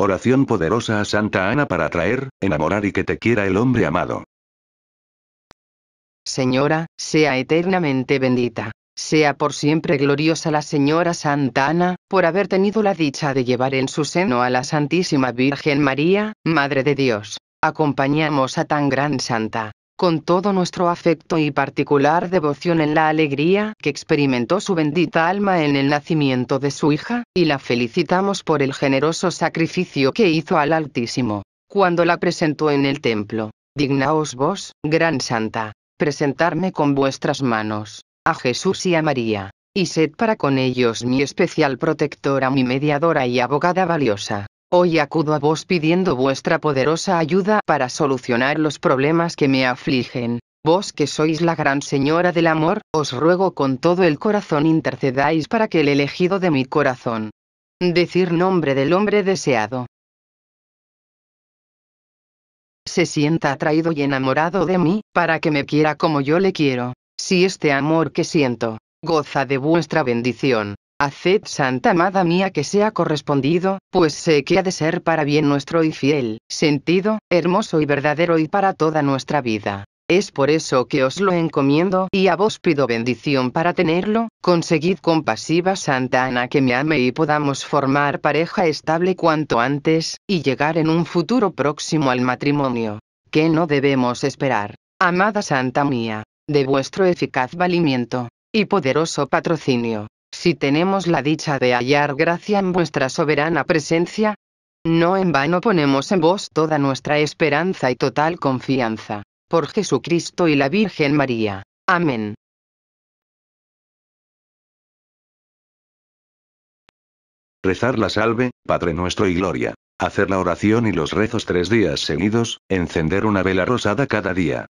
Oración poderosa a Santa Ana para atraer, enamorar y que te quiera el hombre amado. Señora, sea eternamente bendita. Sea por siempre gloriosa la Señora Santa Ana, por haber tenido la dicha de llevar en su seno a la Santísima Virgen María, Madre de Dios. Acompañamos a tan gran santa con todo nuestro afecto y particular devoción en la alegría que experimentó su bendita alma en el nacimiento de su hija, y la felicitamos por el generoso sacrificio que hizo al Altísimo, cuando la presentó en el templo. Dignaos vos, gran santa, presentarme con vuestras manos, a Jesús y a María, y sed para con ellos mi especial protectora, mi mediadora y abogada valiosa. Hoy acudo a vos pidiendo vuestra poderosa ayuda para solucionar los problemas que me afligen. Vos que sois la gran señora del amor, os ruego con todo el corazón intercedáis para que el elegido de mi corazón. Decir nombre del hombre deseado. Se sienta atraído y enamorado de mí, para que me quiera como yo le quiero. Si este amor que siento, goza de vuestra bendición, Haced santa amada mía que sea correspondido, pues sé que ha de ser para bien nuestro y fiel, sentido, hermoso y verdadero y para toda nuestra vida. Es por eso que os lo encomiendo y a vos pido bendición para tenerlo, conseguid compasiva Santa Ana que me ame y podamos formar pareja estable cuanto antes, y llegar en un futuro próximo al matrimonio. Que no debemos esperar, amada Santa mía, de vuestro eficaz valimiento y poderoso patrocinio si tenemos la dicha de hallar gracia en vuestra soberana presencia, no en vano ponemos en vos toda nuestra esperanza y total confianza, por Jesucristo y la Virgen María. Amén. Rezar la salve, Padre nuestro y gloria. Hacer la oración y los rezos tres días seguidos, encender una vela rosada cada día.